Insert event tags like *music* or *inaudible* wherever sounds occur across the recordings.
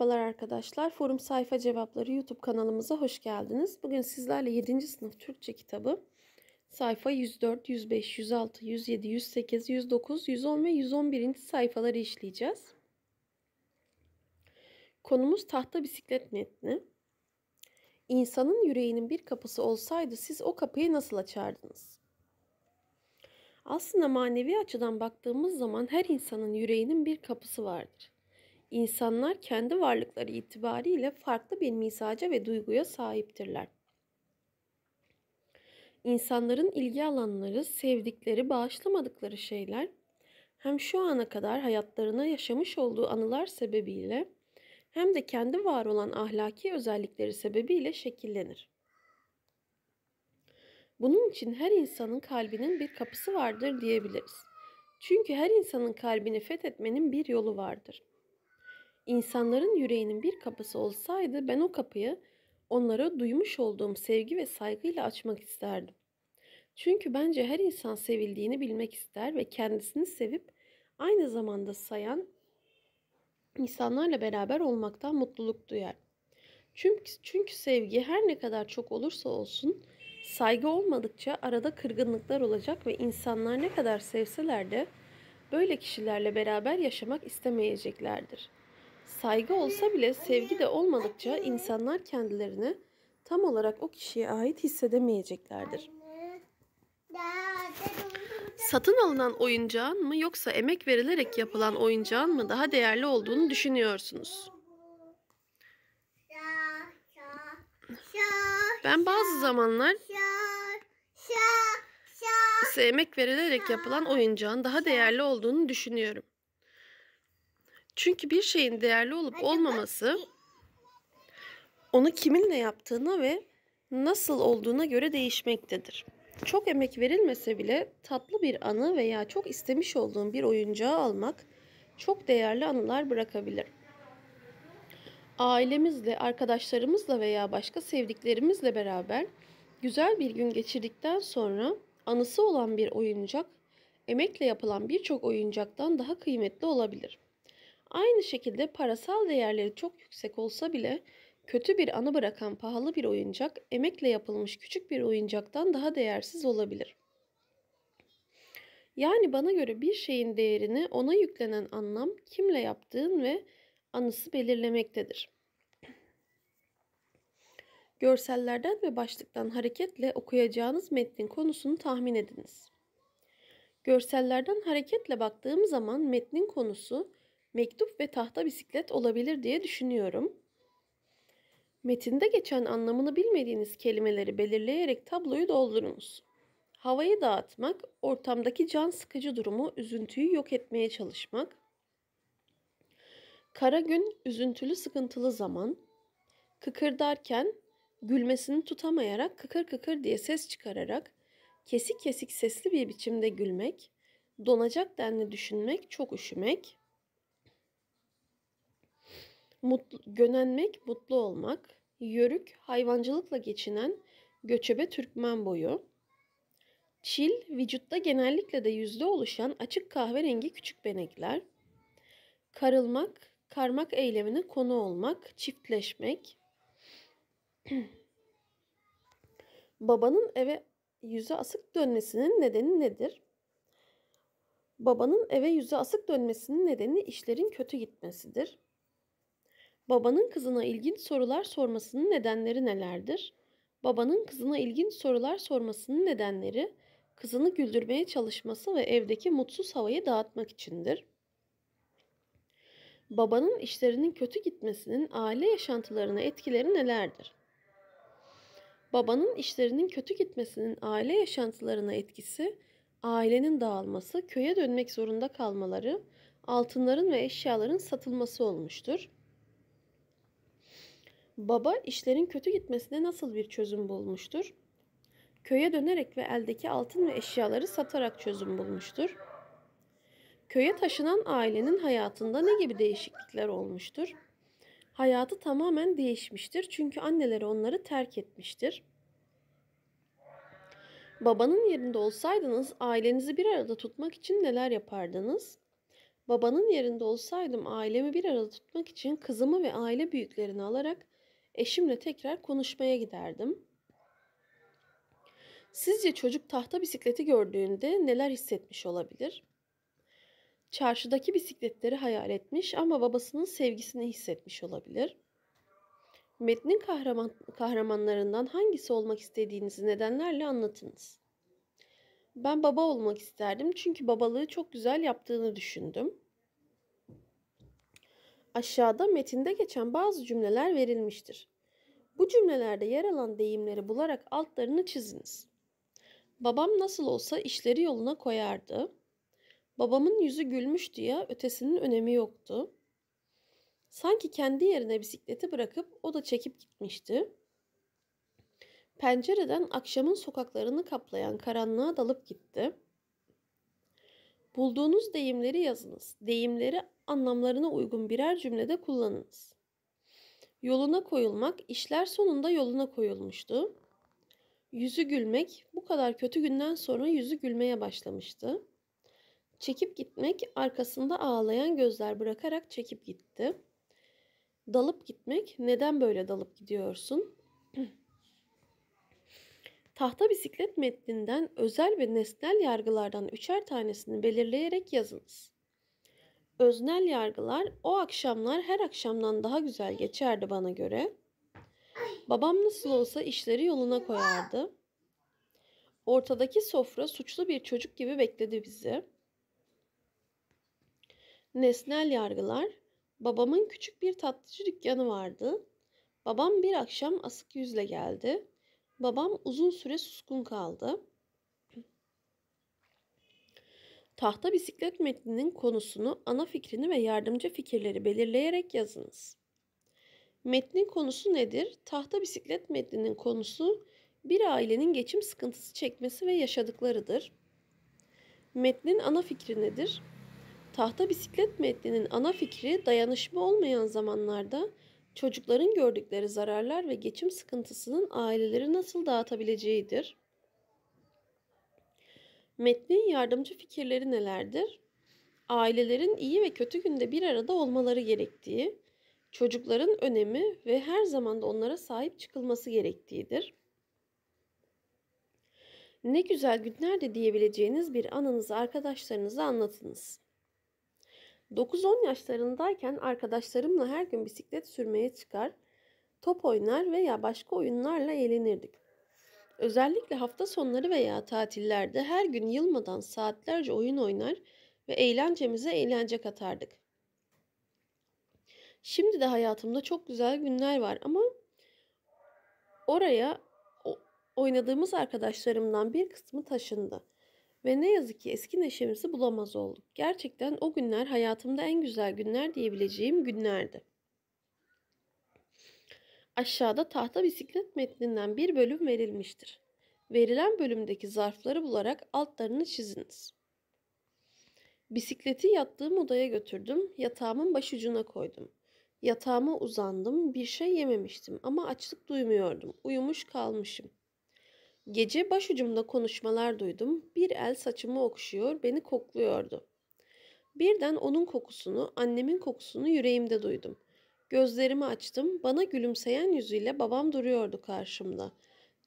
Merhabalar arkadaşlar. Forum Sayfa Cevapları YouTube kanalımıza hoş geldiniz. Bugün sizlerle 7. sınıf Türkçe kitabı sayfa 104, 105, 106, 107, 108, 109, 110 ve 111. sayfaları işleyeceğiz. Konumuz tahta bisiklet metni. İnsanın yüreğinin bir kapısı olsaydı siz o kapıyı nasıl açardınız? Aslında manevi açıdan baktığımız zaman her insanın yüreğinin bir kapısı vardır. İnsanlar kendi varlıkları itibariyle farklı bir mizaca ve duyguya sahiptirler. İnsanların ilgi alanları, sevdikleri, bağışlamadıkları şeyler hem şu ana kadar hayatlarına yaşamış olduğu anılar sebebiyle hem de kendi var olan ahlaki özellikleri sebebiyle şekillenir. Bunun için her insanın kalbinin bir kapısı vardır diyebiliriz. Çünkü her insanın kalbini fethetmenin bir yolu vardır. İnsanların yüreğinin bir kapısı olsaydı ben o kapıyı onlara duymuş olduğum sevgi ve saygıyla açmak isterdim. Çünkü bence her insan sevildiğini bilmek ister ve kendisini sevip aynı zamanda sayan insanlarla beraber olmaktan mutluluk duyar. Çünkü, çünkü sevgi her ne kadar çok olursa olsun saygı olmadıkça arada kırgınlıklar olacak ve insanlar ne kadar sevseler de böyle kişilerle beraber yaşamak istemeyeceklerdir. Saygı olsa bile sevgi de olmadıkça insanlar kendilerini tam olarak o kişiye ait hissedemeyeceklerdir. Satın alınan oyuncağın mı yoksa emek verilerek yapılan oyuncağın mı daha değerli olduğunu düşünüyorsunuz? Ben bazı zamanlar ise emek verilerek yapılan oyuncağın daha değerli olduğunu düşünüyorum. Çünkü bir şeyin değerli olup olmaması onu kiminle yaptığına ve nasıl olduğuna göre değişmektedir. Çok emek verilmese bile tatlı bir anı veya çok istemiş olduğun bir oyuncağı almak çok değerli anılar bırakabilir. Ailemizle, arkadaşlarımızla veya başka sevdiklerimizle beraber güzel bir gün geçirdikten sonra anısı olan bir oyuncak emekle yapılan birçok oyuncaktan daha kıymetli olabilir.'' Aynı şekilde parasal değerleri çok yüksek olsa bile kötü bir anı bırakan pahalı bir oyuncak emekle yapılmış küçük bir oyuncaktan daha değersiz olabilir. Yani bana göre bir şeyin değerini ona yüklenen anlam kimle yaptığın ve anısı belirlemektedir. Görsellerden ve başlıktan hareketle okuyacağınız metnin konusunu tahmin ediniz. Görsellerden hareketle baktığım zaman metnin konusu mektup ve tahta bisiklet olabilir diye düşünüyorum. Metinde geçen anlamını bilmediğiniz kelimeleri belirleyerek tabloyu doldurunuz. Havayı dağıtmak, ortamdaki can sıkıcı durumu, üzüntüyü yok etmeye çalışmak. Kara gün, üzüntülü sıkıntılı zaman. Kıkırdarken, gülmesini tutamayarak kıkır kıkır diye ses çıkararak, kesik kesik sesli bir biçimde gülmek, donacak denli düşünmek, çok üşümek mutlu, gönenmek, mutlu olmak, yörük, hayvancılıkla geçinen göçebe Türkmen boyu, çil, vücutta genellikle de yüzde oluşan açık kahverengi küçük benekler, karılmak, karmak eylemine konu olmak, çiftleşmek, *clears throat* babanın eve yüzü asık dönmesinin nedeni nedir? Babanın eve yüzü asık dönmesinin nedeni işlerin kötü gitmesidir. Babanın kızına ilginç sorular sormasının nedenleri nelerdir? Babanın kızına ilginç sorular sormasının nedenleri kızını güldürmeye çalışması ve evdeki mutsuz havayı dağıtmak içindir. Babanın işlerinin kötü gitmesinin aile yaşantılarına etkileri nelerdir? Babanın işlerinin kötü gitmesinin aile yaşantılarına etkisi, ailenin dağılması, köye dönmek zorunda kalmaları, altınların ve eşyaların satılması olmuştur. Baba işlerin kötü gitmesine nasıl bir çözüm bulmuştur? Köye dönerek ve eldeki altın ve eşyaları satarak çözüm bulmuştur. Köye taşınan ailenin hayatında ne gibi değişiklikler olmuştur? Hayatı tamamen değişmiştir çünkü anneleri onları terk etmiştir. Babanın yerinde olsaydınız ailenizi bir arada tutmak için neler yapardınız? Babanın yerinde olsaydım ailemi bir arada tutmak için kızımı ve aile büyüklerini alarak eşimle tekrar konuşmaya giderdim. Sizce çocuk tahta bisikleti gördüğünde neler hissetmiş olabilir? Çarşıdaki bisikletleri hayal etmiş ama babasının sevgisini hissetmiş olabilir. Metnin kahraman, kahramanlarından hangisi olmak istediğinizi nedenlerle anlatınız. Ben baba olmak isterdim çünkü babalığı çok güzel yaptığını düşündüm. Aşağıda metinde geçen bazı cümleler verilmiştir. Bu cümlelerde yer alan deyimleri bularak altlarını çiziniz. Babam nasıl olsa işleri yoluna koyardı. Babamın yüzü gülmüştü ya ötesinin önemi yoktu. Sanki kendi yerine bisikleti bırakıp o da çekip gitmişti. Pencereden akşamın sokaklarını kaplayan karanlığa dalıp gitti.'' Bulduğunuz deyimleri yazınız. Deyimleri anlamlarına uygun birer cümlede kullanınız. Yoluna koyulmak işler sonunda yoluna koyulmuştu. Yüzü gülmek bu kadar kötü günden sonra yüzü gülmeye başlamıştı. Çekip gitmek arkasında ağlayan gözler bırakarak çekip gitti. Dalıp gitmek neden böyle dalıp gidiyorsun? *clears throat* Tahta bisiklet metninden özel ve nesnel yargılardan üçer tanesini belirleyerek yazınız. Öznel yargılar o akşamlar her akşamdan daha güzel geçerdi bana göre. Babam nasıl olsa işleri yoluna koyardı. Ortadaki sofra suçlu bir çocuk gibi bekledi bizi. Nesnel yargılar babamın küçük bir tatlıcı dükkanı vardı. Babam bir akşam asık yüzle geldi. Babam uzun süre suskun kaldı. Tahta bisiklet metninin konusunu, ana fikrini ve yardımcı fikirleri belirleyerek yazınız. Metnin konusu nedir? Tahta bisiklet metninin konusu bir ailenin geçim sıkıntısı çekmesi ve yaşadıklarıdır. Metnin ana fikri nedir? Tahta bisiklet metninin ana fikri dayanışma olmayan zamanlarda çocukların gördükleri zararlar ve geçim sıkıntısının aileleri nasıl dağıtabileceğidir. Metnin yardımcı fikirleri nelerdir? Ailelerin iyi ve kötü günde bir arada olmaları gerektiği, çocukların önemi ve her zaman da onlara sahip çıkılması gerektiğidir. Ne güzel günler de diyebileceğiniz bir anınızı arkadaşlarınıza anlatınız. 9-10 yaşlarındayken arkadaşlarımla her gün bisiklet sürmeye çıkar, top oynar veya başka oyunlarla eğlenirdik. Özellikle hafta sonları veya tatillerde her gün yılmadan saatlerce oyun oynar ve eğlencemize eğlence katardık. Şimdi de hayatımda çok güzel günler var ama oraya oynadığımız arkadaşlarımdan bir kısmı taşındı. Ve ne yazık ki eski neşemizi bulamaz olduk. Gerçekten o günler hayatımda en güzel günler diyebileceğim günlerdi. Aşağıda tahta bisiklet metninden bir bölüm verilmiştir. Verilen bölümdeki zarfları bularak altlarını çiziniz. Bisikleti yattığım odaya götürdüm, yatağımın başucuna koydum. Yatağıma uzandım, bir şey yememiştim ama açlık duymuyordum. Uyumuş kalmışım. Gece başucumda konuşmalar duydum. Bir el saçımı okşuyor, beni kokluyordu. Birden onun kokusunu, annemin kokusunu yüreğimde duydum. Gözlerimi açtım. Bana gülümseyen yüzüyle babam duruyordu karşımda.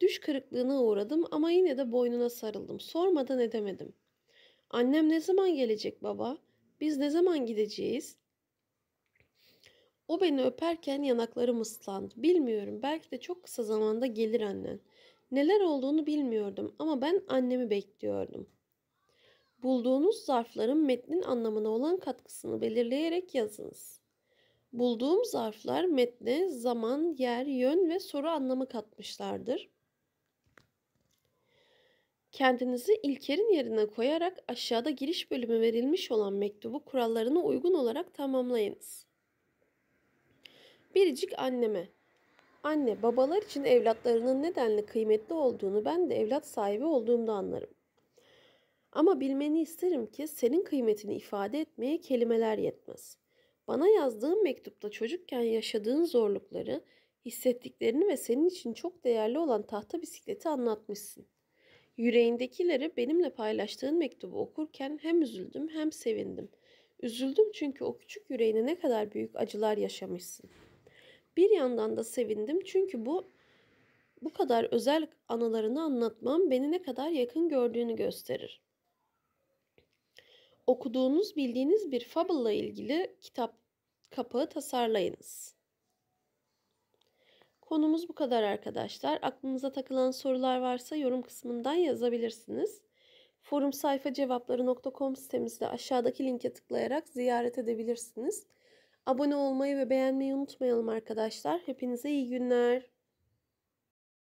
Düş kırıklığına uğradım ama yine de boynuna sarıldım. Sormadan edemedim. Annem ne zaman gelecek baba? Biz ne zaman gideceğiz? O beni öperken yanaklarım ıslandı. Bilmiyorum belki de çok kısa zamanda gelir annen. Neler olduğunu bilmiyordum ama ben annemi bekliyordum. Bulduğunuz zarfların metnin anlamına olan katkısını belirleyerek yazınız. Bulduğum zarflar metne zaman, yer, yön ve soru anlamı katmışlardır. Kendinizi ilkerin yerine koyarak aşağıda giriş bölümü verilmiş olan mektubu kurallarına uygun olarak tamamlayınız. Biricik anneme Anne, babalar için evlatlarının nedenle kıymetli olduğunu ben de evlat sahibi olduğumda anlarım. Ama bilmeni isterim ki senin kıymetini ifade etmeye kelimeler yetmez. Bana yazdığın mektupta çocukken yaşadığın zorlukları, hissettiklerini ve senin için çok değerli olan tahta bisikleti anlatmışsın. Yüreğindekileri benimle paylaştığın mektubu okurken hem üzüldüm hem sevindim. Üzüldüm çünkü o küçük yüreğine ne kadar büyük acılar yaşamışsın.'' Bir yandan da sevindim çünkü bu bu kadar özel anılarını anlatmam beni ne kadar yakın gördüğünü gösterir. Okuduğunuz, bildiğiniz bir fable'la ilgili kitap kapağı tasarlayınız. Konumuz bu kadar arkadaşlar. Aklınıza takılan sorular varsa yorum kısmından yazabilirsiniz. Forum sayfa cevapları.com sitemizde aşağıdaki linke tıklayarak ziyaret edebilirsiniz. Abone olmayı ve beğenmeyi unutmayalım arkadaşlar. Hepinize iyi günler.